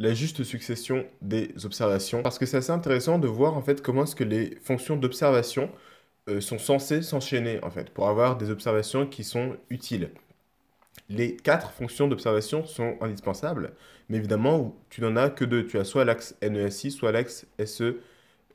la juste succession des observations, parce que c'est assez intéressant de voir en fait comment est-ce que les fonctions d'observation euh, sont censées s'enchaîner en fait, pour avoir des observations qui sont utiles. Les quatre fonctions d'observation sont indispensables, mais évidemment, tu n'en as que deux. Tu as soit l'axe NESI, soit l'axe SE.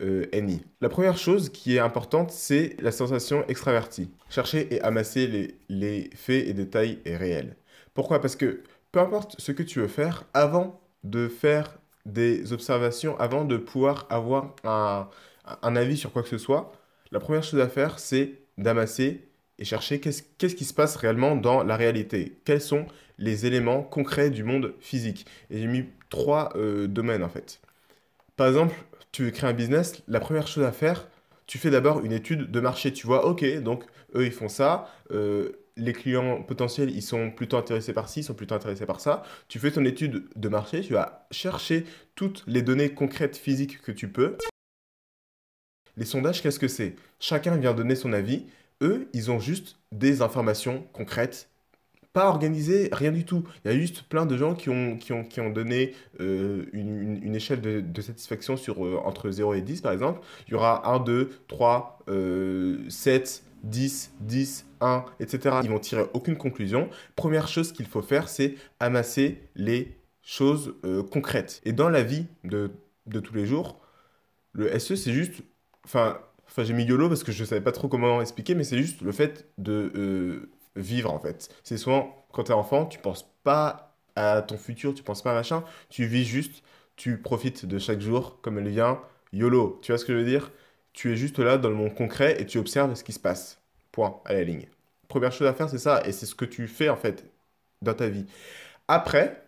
NI. La première chose qui est importante, c'est la sensation extravertie. Chercher et amasser les, faits et détails réels Pourquoi Parce que peu importe ce que tu veux faire, avant de faire des observations avant de pouvoir avoir un, avis sur quoi que ce soit, la première chose à faire, c'est d'amasser et chercher qu'est-ce qui se passe réellement dans la réalité. Quels sont les éléments concrets du monde physique Et j'ai mis trois euh, domaines en fait. Par exemple, tu crées un business, la première chose à faire, tu fais d'abord une étude de marché. Tu vois, ok, donc eux ils font ça, euh, les clients potentiels, ils sont plutôt intéressés par ci, ils sont plutôt intéressés par ça. Tu fais ton étude de marché, tu vas chercher toutes les données concrètes physiques que tu peux. Les sondages, qu'est-ce que c'est Chacun vient donner son avis. Eux, ils ont juste des informations concrètes pas organisées, rien du tout. Il y a juste plein de gens qui ont, qui ont, donné euh, une, échelle de, satisfaction sur, euh, entre 0 et 10, par exemple. Il y aura 1, 2, 3, 7, 10, 10, etc. Ils vont tirer aucune conclusion. Première chose qu'il faut faire, c'est amasser les choses euh, concrètes. Et dans la vie de, tous les jours, le SE, c'est juste... Enfin, enfin j'ai mis YOLO parce que je ne savais pas trop comment expliquer, mais c'est juste le fait de euh, vivre, en fait. C'est souvent, quand tu es enfant, tu penses pas à ton futur, tu penses pas à machin, tu vis juste, tu profites de chaque jour comme elle vient, YOLO, tu vois ce que je veux dire Tu es juste là dans le monde concret et tu observes ce qui se passe. Point, à la ligne. Première chose à faire, c'est ça. Et c'est ce que tu fais, en fait, dans ta vie. Après,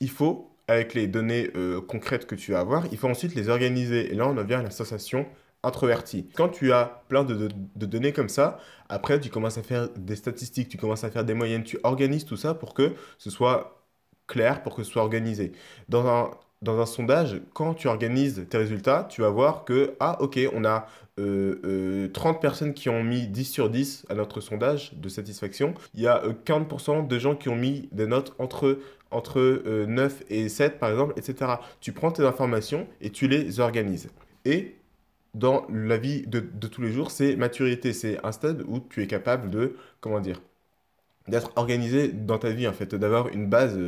il faut, avec les données euh, concrètes que tu vas avoir, il faut ensuite les organiser. Et là, on en vient à la sensation introvertie. Quand tu as plein de, données comme ça, après, tu commences à faire des statistiques, tu commences à faire des moyennes, tu organises tout ça pour que ce soit clair, pour que ce soit organisé dans un sondage, quand tu organises tes résultats, tu vas voir que, ah ok, on a 30 euh, euh, personnes qui ont mis 10 sur 10 à notre sondage de satisfaction. Il y a 40% euh, de gens qui ont mis des notes entre, entre 9 et 7, par exemple, etc. Tu prends tes informations et tu les organises. Et dans la vie de, de tous les jours, c'est maturité. C'est un stade où tu es capable de, comment dire, d'être organisé dans ta vie, en fait, d'avoir une base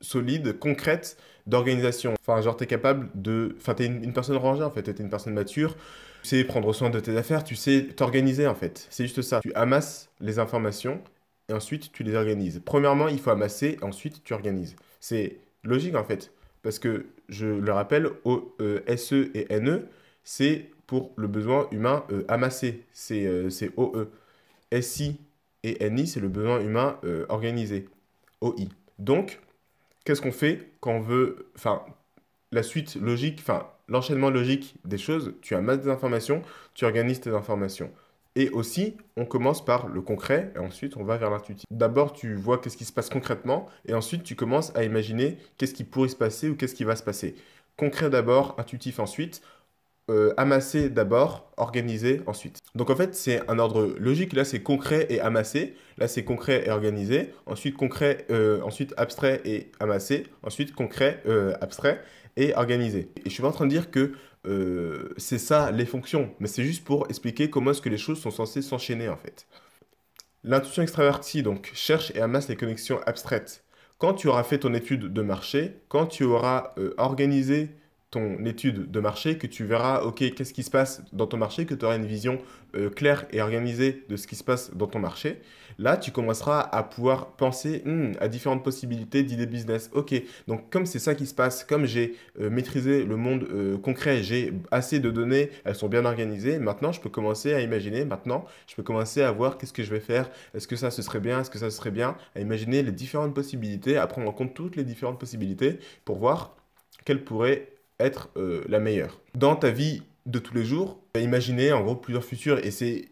solide, concrète d'organisation. Enfin, genre, t'es capable de... Enfin, t'es une, une, personne rangée, en fait. T'es une personne mature. Tu sais prendre soin de tes affaires. Tu sais t'organiser, en fait. C'est juste ça. Tu amasses les informations et ensuite, tu les organises. Premièrement, il faut amasser, ensuite, tu organises. C'est logique, en fait. Parce que, je le rappelle, o, e, s SE et NE, c'est pour le besoin humain euh, amassé. C'est O-E. Euh, OE. SI et NI, c'est le besoin humain euh, organisé. OI. Donc, qu'est-ce qu'on fait quand on veut. Enfin, la suite logique, enfin, l'enchaînement logique des choses, tu amasses des informations, tu organises tes informations. Et aussi, on commence par le concret et ensuite on va vers l'intuitif. D'abord, tu vois qu'est-ce qui se passe concrètement et ensuite tu commences à imaginer qu'est-ce qui pourrait se passer ou qu'est-ce qui va se passer. Concret d'abord, intuitif ensuite. Euh, amasser d'abord, organiser ensuite. Donc en fait, c'est un ordre logique. Là, c'est concret et amassé. Là, c'est concret et organisé. Ensuite, concret, euh, ensuite abstrait et amassé. Ensuite, concret, euh, abstrait et organisé. Et je suis pas en train de dire que c'est ça les fonctions, mais c'est juste pour expliquer comment est-ce que les choses sont censées s'enchaîner en fait. L'intuition extravertie, donc, cherche et amasse les connexions abstraites. Quand tu auras fait ton étude de marché, quand tu auras organisé ton étude de marché que tu verras, OK, qu'est-ce qui se passe dans ton marché, que tu auras une vision euh, claire et organisée de ce qui se passe dans ton marché. Là, tu commenceras à pouvoir penser hmm, à différentes possibilités d'idées business. OK, donc comme c'est ça qui se passe, comme j'ai euh, maîtrisé le monde euh, concret, j'ai assez de données, elles sont bien organisées, maintenant je peux commencer à imaginer, maintenant je peux commencer à voir qu'est-ce que je vais faire, est-ce que ça ce serait bien, est-ce que ça ce serait bien, à imaginer les différentes possibilités, à prendre en compte toutes les différentes possibilités pour voir quelles pourraient être euh, la meilleure. Dans ta vie de tous les jours, tu bah, en gros plusieurs futurs et c'est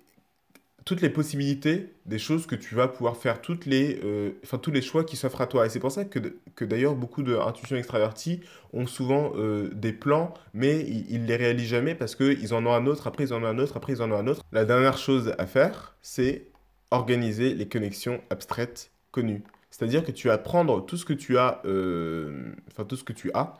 toutes les possibilités des choses que tu vas pouvoir faire, toutes les, euh, enfin, tous les choix qui s'offrent à toi. Et c'est pour ça que, que d'ailleurs beaucoup d'intuitions extraverties ont souvent euh, des plans, mais ils ne les réalisent jamais parce qu'ils en ont un autre, après ils en ont un autre, après ils en ont un autre. La dernière chose à faire, c'est organiser les connexions abstraites connues. C'est-à-dire que tu vas prendre tout ce que tu as, enfin tout ce que tu as,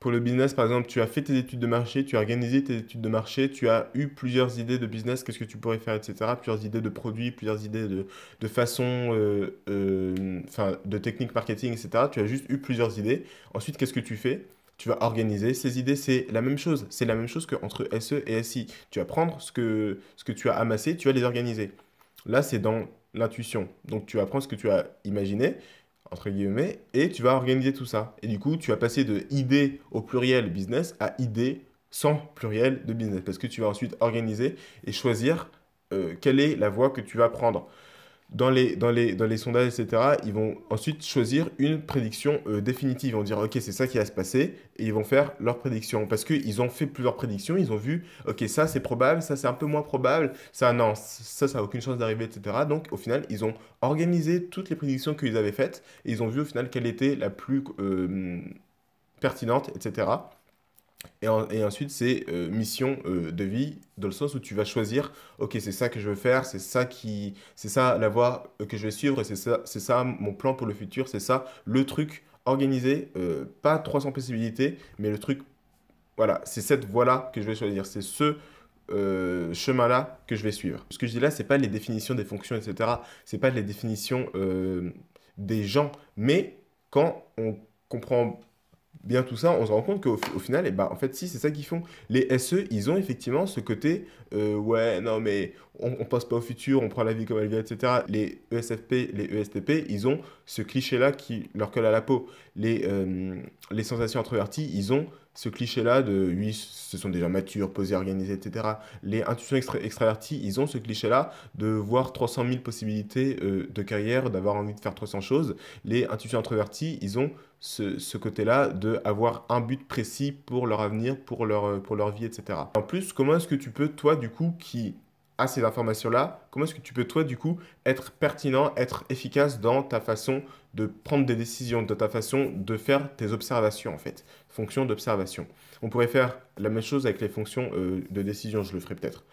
pour le business, par exemple, tu as fait tes études de marché, tu as organisé tes études de marché, tu as eu plusieurs idées de business, qu'est-ce que tu pourrais faire, etc. Plusieurs idées de produits, plusieurs idées de, de façon, euh, euh, de technique marketing, etc. Tu as juste eu plusieurs idées. Ensuite, qu'est-ce que tu fais tu vas organiser ces idées, c'est la même chose. C'est la même chose qu'entre SE et SI. Tu vas prendre ce que, ce que tu as amassé, tu vas les organiser. Là, c'est dans l'intuition. Donc, tu apprends ce que tu as imaginé, entre guillemets, et tu vas organiser tout ça. Et du coup, tu vas passer de idée au pluriel business à idée sans pluriel de business, parce que tu vas ensuite organiser et choisir euh, quelle est la voie que tu vas prendre dans les, dans, les, sondages, etc., ils vont ensuite choisir une prédiction euh, définitive. Ils vont dire, OK, c'est ça qui va se passer, et ils vont faire leur prédiction. Parce qu'ils ont fait plusieurs prédictions, ils ont vu, OK, ça c'est probable, ça c'est un peu moins probable, ça non, ça ça n'a aucune chance d'arriver, etc. Donc au final, ils ont organisé toutes les prédictions qu'ils avaient faites, et ils ont vu au final quelle était la plus euh, pertinente, etc. Et, et, ensuite, c'est euh, mission euh, de vie, dans le sens où tu vas choisir, ok, c'est ça que je veux faire, c'est ça qui, c'est ça la voie euh, que je vais suivre, c'est ça, c'est ça mon plan pour le futur, c'est ça le truc organisé, pas 300 possibilités, mais le truc, voilà, c'est cette voie-là que je vais choisir, c'est ce chemin-là que je vais suivre. Ce que je dis là, c'est pas les définitions des fonctions, etc. C'est pas les définitions des gens, mais quand on comprend bien tout ça, on se rend compte qu'au au final, et eh ben, en fait, si, c'est ça qu'ils font. Les SE, ils ont effectivement ce côté, euh, ouais, non, mais on, ne passe pas au futur, on prend la vie comme elle vient, etc. Les ESFP, les ESTP, ils ont ce cliché-là qui leur colle à la peau. Les, euh, les sensations introverties, ils ont ce cliché-là de oui, ce sont déjà matures, posés, organisés, etc. Les intuitions extraverties, ils ont ce cliché-là de voir 300 000 possibilités euh, de carrière, d'avoir envie de faire 300 choses. Les intuitions introverties, ils ont ce, côté-là de avoir un but précis pour leur avenir, pour leur, pour leur vie, etc. En plus, comment est-ce que tu peux, toi, du coup, qui à ces informations-là, comment est-ce que tu peux toi du coup être pertinent, être efficace dans ta façon de prendre des décisions, dans ta façon de faire tes observations en fait, fonction d'observation. On pourrait faire la même chose avec les fonctions euh, de décision, je le ferai peut-être.